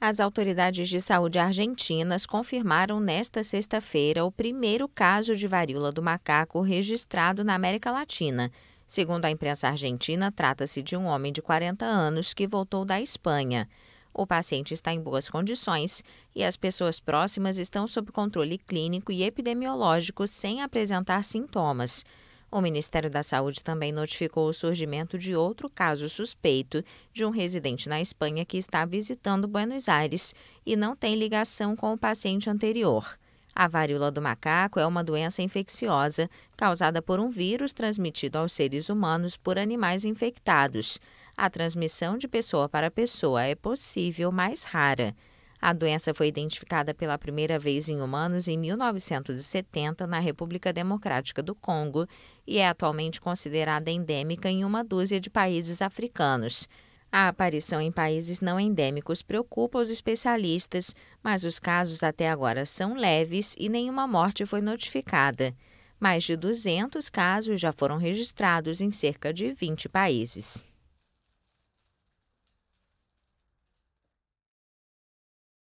As autoridades de saúde argentinas confirmaram nesta sexta-feira o primeiro caso de varíola do macaco registrado na América Latina. Segundo a imprensa argentina, trata-se de um homem de 40 anos que voltou da Espanha. O paciente está em boas condições e as pessoas próximas estão sob controle clínico e epidemiológico sem apresentar sintomas. O Ministério da Saúde também notificou o surgimento de outro caso suspeito de um residente na Espanha que está visitando Buenos Aires e não tem ligação com o paciente anterior. A varíola do macaco é uma doença infecciosa causada por um vírus transmitido aos seres humanos por animais infectados. A transmissão de pessoa para pessoa é possível, mas rara. A doença foi identificada pela primeira vez em humanos em 1970 na República Democrática do Congo e é atualmente considerada endêmica em uma dúzia de países africanos. A aparição em países não endêmicos preocupa os especialistas, mas os casos até agora são leves e nenhuma morte foi notificada. Mais de 200 casos já foram registrados em cerca de 20 países.